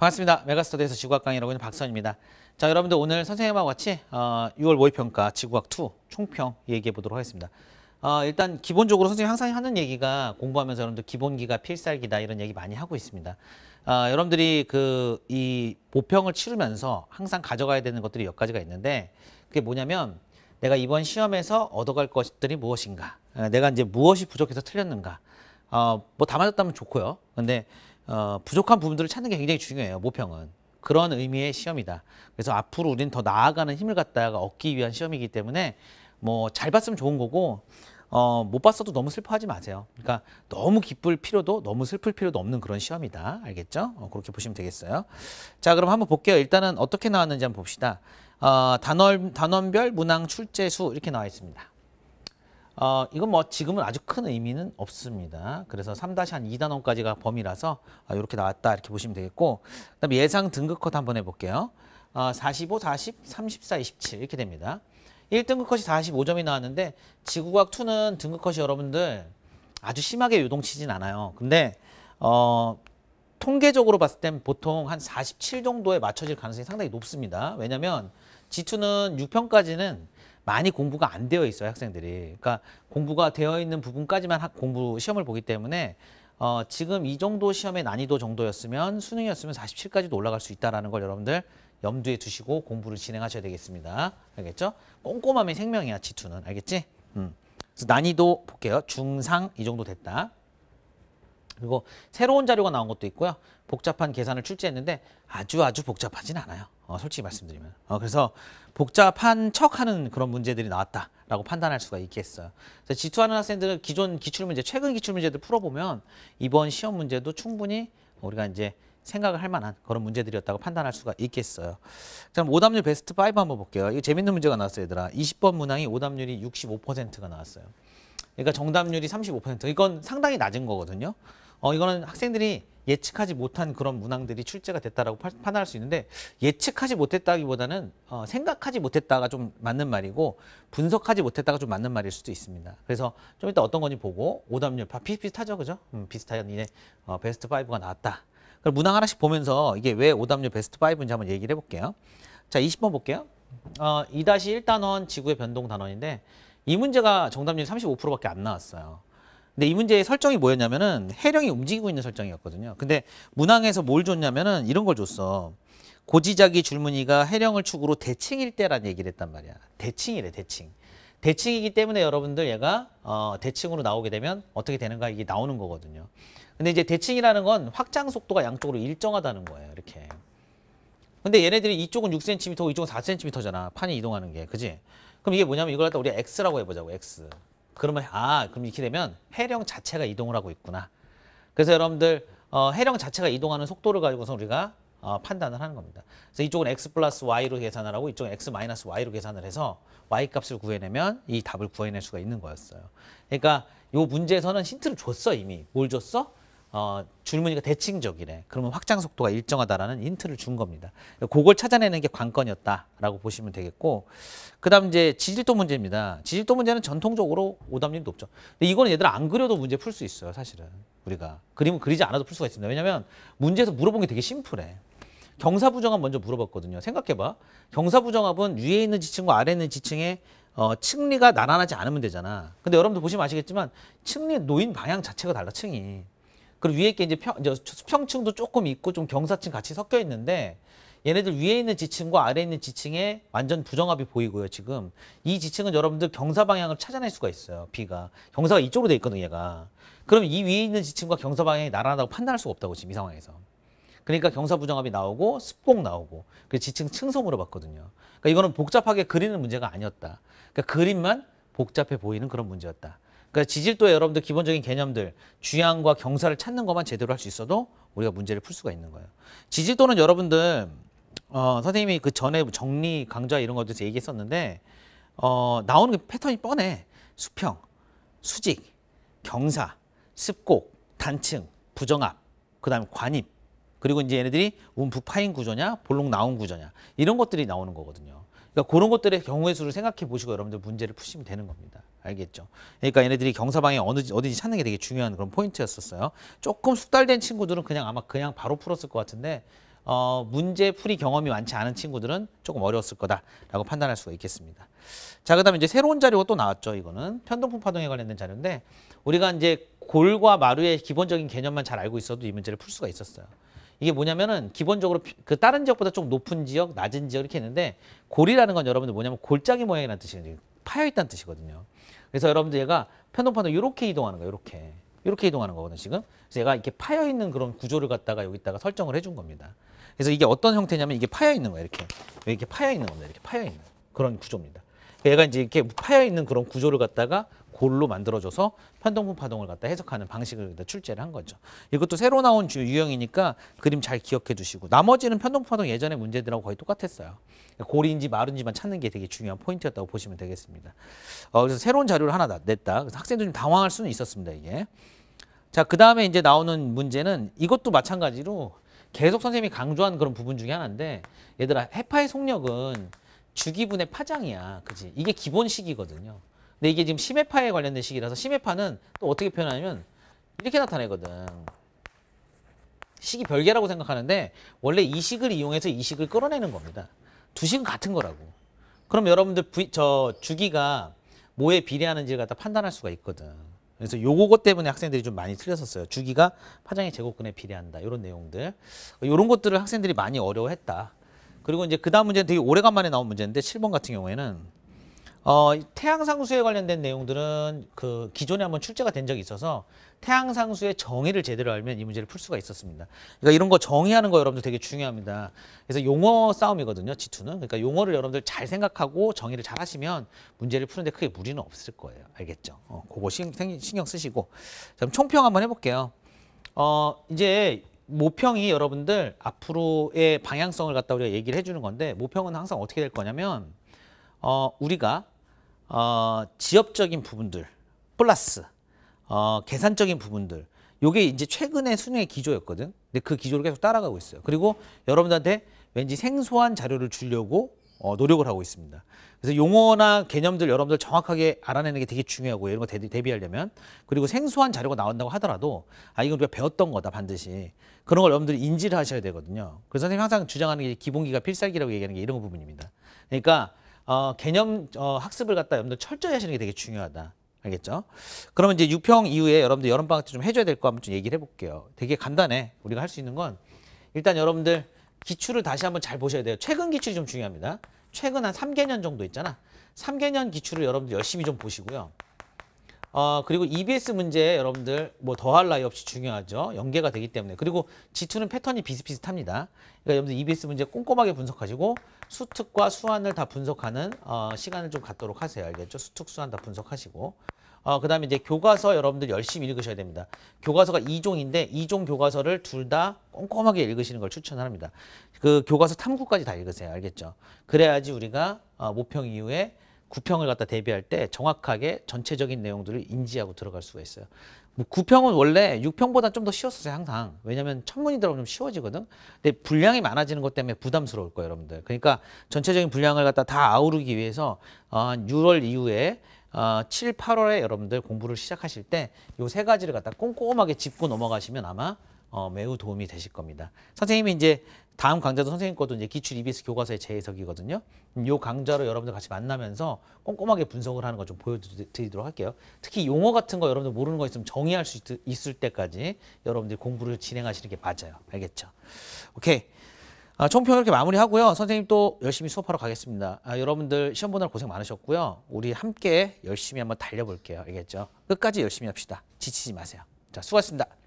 반갑습니다. 메가스터디에서 지구학 강의라고 있는 박선입니다. 자, 여러분들 오늘 선생님하고 같이 어, 6월 모의평가 지구학 2 총평 얘기해 보도록 하겠습니다. 어, 일단 기본적으로 선생님 항상 하는 얘기가 공부하면서 여러분들 기본기가 필살기다 이런 얘기 많이 하고 있습니다. 어, 여러분들이 그 이 모평을 치르면서 항상 가져가야 되는 것들이 몇 가지가 있는데 그게 뭐냐면 내가 이번 시험에서 얻어갈 것들이 무엇인가 어, 내가 이제 무엇이 부족해서 틀렸는가 어, 뭐다 맞았다면 좋고요. 근데 어, 부족한 부분들을 찾는 게 굉장히 중요해요. 모평은. 그런 의미의 시험이다. 그래서 앞으로 우린더 나아가는 힘을 갖다가 얻기 위한 시험이기 때문에 뭐 잘 봤으면 좋은 거고 어, 못 봤어도 너무 슬퍼하지 마세요. 그러니까 너무 기쁠 필요도 너무 슬플 필요도 없는 그런 시험이다. 알겠죠? 어, 그렇게 보시면 되겠어요. 자, 그럼 한번 볼게요. 일단은 어떻게 나왔는지 한번 봅시다. 어, 단원, 단원별 문항 출제수 이렇게 나와 있습니다. 어, 이건 뭐 지금은 아주 큰 의미는 없습니다. 그래서 3-2단원까지가 범위라서 이렇게 아, 나왔다 이렇게 보시면 되겠고 그다음에 예상 등급 컷 한번 해볼게요. 어, 45, 40, 34, 27 이렇게 됩니다. 1등급 컷이 45점이 나왔는데 지구과학 2는 등급 컷이 여러분들 아주 심하게 요동치진 않아요. 근데 어, 통계적으로 봤을 땐 보통 한 47 정도에 맞춰질 가능성이 상당히 높습니다. 왜냐면 하 G2는 6평까지는 많이 공부가 안 되어 있어요, 학생들이. 그러니까 공부가 되어 있는 부분까지만 공부 시험을 보기 때문에 어, 지금 이 정도 시험의 난이도 정도였으면 수능이었으면 47까지도 올라갈 수 있다라는 걸 여러분들 염두에 두시고 공부를 진행하셔야 되겠습니다. 알겠죠? 꼼꼼함의 생명이야, 지투는. 알겠지? 음. 그래서 난이도 볼게요. 중상 이 정도 됐다. 그리고 새로운 자료가 나온 것도 있고요. 복잡한 계산을 출제했는데 아주 아주 복잡하진 않아요. 어, 솔직히 말씀드리면. 어, 그래서 복잡한 척하는 그런 문제들이 나왔다라고 판단할 수가 있겠어요. 그래서 지투하는 학생들은 기존 기출문제, 최근 기출문제들 풀어보면 이번 시험 문제도 충분히 우리가 이제 생각을 할 만한 그런 문제들이었다고 판단할 수가 있겠어요. 그럼 오답률 베스트 5 한번 볼게요. 이거 재밌는 문제가 나왔어요, 얘들아. 20번 문항이 오답률이 65%가 나왔어요. 그러니까 정답률이 35%. 이건 상당히 낮은 거거든요. 어, 이거는 학생들이 예측하지 못한 그런 문항들이 출제가 됐다라고 판단할 수 있는데 예측하지 못했다기보다는 어, 생각하지 못했다가 좀 맞는 말이고 분석하지 못했다가 좀 맞는 말일 수도 있습니다. 그래서 좀 이따 어떤 건지 보고 오답률 비슷비슷하죠, 그죠? 음, 비슷한 이네 어, 베스트 5가 나왔다. 그럼 문항 하나씩 보면서 이게 왜 오답률 베스트 5인지 한번 얘기를 해볼게요. 자, 20번 볼게요. 어, 2-1단원 지구의 변동 단원인데 이 문제가 정답률 35%밖에 안 나왔어요. 근데 이 문제의 설정이 뭐였냐면은 해령이 움직이고 있는 설정이었거든요. 근데 문항에서 뭘 줬냐면은 이런 걸 줬어. 고지자기 줄무늬가 해령을 축으로 대칭일 때라는 얘기를 했단 말이야. 대칭이래, 대칭. 대칭이기 때문에 여러분들 얘가 어, 대칭으로 나오게 되면 어떻게 되는가 이게 나오는 거거든요. 근데 이제 대칭이라는 건 확장 속도가 양쪽으로 일정하다는 거예요. 이렇게. 근데 얘네들이 이쪽은 6cm, 이쪽은 4cm잖아. 판이 이동하는 게. 그지? 그럼 이게 뭐냐면 이걸 갖다 우리가 x라고 해보자고, x. 그러면 아 그럼 이렇게 되면 해령 자체가 이동을 하고 있구나. 그래서 여러분들 어, 해령 자체가 이동하는 속도를 가지고서 우리가 어, 판단을 하는 겁니다. 그래서 이쪽은 x 플러스 y로 계산을 하고 이쪽은 x 마이너스 y로 계산을 해서 y 값을 구해내면 이 답을 구해낼 수가 있는 거였어요. 그러니까 이 문제에서는 힌트를 줬어 이미. 뭘 줬어? 어, 줄무늬가 대칭적이래. 그러면 확장 속도가 일정하다라는 힌트를 준 겁니다. 그러니까 그걸 찾아내는 게 관건이었다라고 보시면 되겠고, 그다음 이제 지질도 문제입니다. 지질도 문제는 전통적으로 오답률이 높죠. 근데 이거는 얘들아 안 그려도 문제 풀 수 있어요, 사실은 우리가 그림은 그리지 않아도 풀 수가 있습니다. 왜냐하면 문제에서 물어본 게 되게 심플해. 경사부정합 먼저 물어봤거든요. 생각해봐. 경사부정합은 위에 있는 지층과 아래 있는 지층의 어, 층리가 나란하지 않으면 되잖아. 근데 여러분들 보시면 아시겠지만 층리 노인 방향 자체가 달라, 층이. 그리고 위에 게 이제 평, 이제 수평층도 조금 있고 좀 경사층 같이 섞여 있는데 얘네들 위에 있는 지층과 아래 있는 지층에 완전 부정합이 보이고요. 지금 이 지층은 여러분들 경사 방향을 찾아낼 수가 있어요. 비가 경사가 이쪽으로 돼 있거든 얘가. 그럼 이 위에 있는 지층과 경사 방향이 나란하다고 판단할 수가 없다고 지금 이 상황에서. 그러니까 경사 부정합이 나오고 습봉 나오고 그 지층 층성으로 봤거든요. 그러니까 이거는 복잡하게 그리는 문제가 아니었다. 그러니까 그림만 복잡해 보이는 그런 문제였다. 그러니까 지질도에 여러분들 기본적인 개념들, 주양과 경사를 찾는 것만 제대로 할 수 있어도 우리가 문제를 풀 수가 있는 거예요. 지질도는 여러분들 어, 선생님이 그 전에 정리 강좌 이런 것도 얘기했었는데 어, 나오는 그 패턴이 뻔해. 수평, 수직, 경사, 습곡, 단층, 부정압, 그다음에 관입. 그리고 이제 얘네들이 움푹 파인 구조냐, 볼록 나온 구조냐. 이런 것들이 나오는 거거든요. 그러니까 그런 것들의 경우의 수를 생각해 보시고 여러분들 문제를 푸시면 되는 겁니다. 알겠죠. 그러니까 얘네들이 경사방에 어느 어디지 찾는 게 되게 중요한 그런 포인트였었어요. 조금 숙달된 친구들은 그냥 아마 그냥 바로 풀었을 것 같은데 어, 문제 풀이 경험이 많지 않은 친구들은 조금 어려웠을 거다라고 판단할 수가 있겠습니다. 자, 그다음에 이제 새로운 자료가 또 나왔죠. 이거는 편동풍 파동에 관련된 자료인데 우리가 이제 골과 마루의 기본적인 개념만 잘 알고 있어도 이 문제를 풀 수가 있었어요. 이게 뭐냐면은 기본적으로 그 다른 지역보다 좀 높은 지역, 낮은 지역 이렇게 있는데 골이라는 건 여러분들 뭐냐면 골짜기 모양이라는 뜻이거든요 파여 있다는 뜻이거든요. 그래서 여러분들 얘가 편동판도 이렇게 이동하는 거예요. 이렇게. 이렇게 이동하는 거거든요, 지금. 그래서 얘가 이렇게 파여 있는 그런 구조를 갖다가 여기다가 설정을 해 준 겁니다. 그래서 이게 어떤 형태냐면 이게 파여 있는 거예요, 이렇게. 이렇게 파여 있는 겁니다. 이렇게 파여 있는 그런 구조입니다. 얘가 이제 이렇게 파여 있는 그런 구조를 갖다가 골로 만들어져서 편동분 파동을 갖다 해석하는 방식을 갖다 출제를 한 거죠. 이것도 새로 나온 주 유형이니까 그림 잘 기억해 두시고 나머지는 편동분 파동 예전의 문제들하고 거의 똑같았어요. 골인지 마른지만 찾는 게 되게 중요한 포인트였다고 보시면 되겠습니다. 어, 그래서 새로운 자료를 하나 냈다. 그래서 학생들 좀 당황할 수는 있었습니다. 이게. 자, 그 다음에 이제 나오는 문제는 이것도 마찬가지로 계속 선생님이 강조한 그런 부분 중에 하나인데 얘들아 해파의 속력은 주기분의 파장이야. 그지 이게 기본식이거든요. 근데 이게 지금 심해파에 관련된 식이라서 심해파는 또 어떻게 표현하냐면 이렇게 나타내거든. 식이 별개라고 생각하는데 원래 이 식을 이용해서 이 식을 끌어내는 겁니다. 두 식은 같은 거라고. 그럼 여러분들 부저 주기가 뭐에 비례하는지를 갖다 판단할 수가 있거든. 그래서 요거 때문에 학생들이 좀 많이 틀렸었어요. 주기가 파장의 제곱근에 비례한다. 이런 내용들. 이런 것들을 학생들이 많이 어려워했다. 그리고 이제 그 다음 문제는 되게 오래간만에 나온 문제인데 7번 같은 경우에는 어, 태양상수에 관련된 내용들은 그 기존에 한번 출제가 된 적이 있어서 태양상수의 정의를 제대로 알면 이 문제를 풀 수가 있었습니다. 그러니까 이런 거 정의하는 거 여러분들 되게 중요합니다. 그래서 용어 싸움이거든요, 지투는 그러니까 용어를 여러분들 잘 생각하고 정의를 잘 하시면 문제를 푸는데 크게 무리는 없을 거예요. 알겠죠? 어, 그거 신경 쓰시고. 그럼 총평 한번 해볼게요. 어, 이제 모평이 여러분들 앞으로의 방향성을 갖다 우리가 얘기를 해주는 건데 모평은 항상 어떻게 될 거냐면 어, 우리가 어, 지엽적인 부분들 플러스 어, 계산적인 부분들 요게 이제 최근의 수능의 기조였거든. 근데 그 기조를 계속 따라가고 있어요. 그리고 여러분들한테 왠지 생소한 자료를 주려고 어, 노력을 하고 있습니다. 그래서 용어나 개념들 여러분들 정확하게 알아내는 게 되게 중요하고 이런 거 대비, 하려면 그리고 생소한 자료가 나온다고 하더라도 아 이건 우리가 배웠던 거다 반드시 그런 걸 여러분들이 인지를 하셔야 되거든요. 그래서 선생님 항상 주장하는 게 기본기가 필살기라고 얘기하는 게 이런 부분입니다. 그러니까 어, 개념 어, 학습을 갖다 여러분들 철저히 하시는 게 되게 중요하다. 알겠죠? 그러면 이제 6평 이후에 여러분들 여름방학 때 좀 해줘야 될 거 한번 좀 얘기를 해볼게요. 되게 간단해. 우리가 할 수 있는 건 일단 여러분들 기출을 다시 한번 잘 보셔야 돼요. 최근 기출이 좀 중요합니다. 최근 한3개년 정도 있잖아. 3개년 기출을 여러분들 열심히 좀 보시고요. 어, 그리고 EBS 문제 여러분들 뭐 더할 나위 없이 중요하죠. 연계가 되기 때문에. 그리고 지투는 패턴이 비슷비슷합니다. 그러니까 여러분들 EBS 문제 꼼꼼하게 분석하시고 수특과 수환을 다 분석하는 어, 시간을 좀 갖도록 하세요. 알겠죠? 수특, 수환 다 분석하시고. 어, 그 다음에 이제 교과서 여러분들 열심히 읽으셔야 됩니다. 교과서가 2종인데 2종 교과서를 둘 다 꼼꼼하게 읽으시는 걸 추천합니다. 그 교과서 탐구까지 다 읽으세요. 알겠죠? 그래야지 우리가 어, 모평 이후에 구평을 갖다 대비할 때 정확하게 전체적인 내용들을 인지하고 들어갈 수가 있어요. 뭐 구평은 원래 육평보다 좀 더쉬웠어요 항상. 왜냐면 천문이 들어가면 좀 쉬워지거든. 근데 분량이 많아지는 것 때문에 부담스러울 거예요 여러분들. 그러니까 전체적인 분량을 갖다 다 아우르기 위해서 어, 6월 이후에 어, 7, 8월에 여러분들 공부를 시작하실 때 요 세 가지를 갖다 꼼꼼하게 짚고 넘어가시면 아마 어, 매우 도움이 되실 겁니다. 선생님이 이제 다음 강좌도 선생님 것도 이제 기출 EBS 교과서의 재해석이거든요. 이 강좌로 여러분들 같이 만나면서 꼼꼼하게 분석을 하는 걸 좀 보여드리도록 할게요. 특히 용어 같은 거 여러분들 모르는 거 있으면 정의할 수 있, 을 때까지 여러분들 공부를 진행하시는 게 맞아요. 알겠죠? 오케이. 아, 총평 이렇게 마무리하고요. 선생님 또 열심히 수업하러 가겠습니다. 아, 여러분들 시험 보느라 고생 많으셨고요. 우리 함께 열심히 한번 달려볼게요. 알겠죠? 끝까지 열심히 합시다. 지치지 마세요. 자, 수고하셨습니다.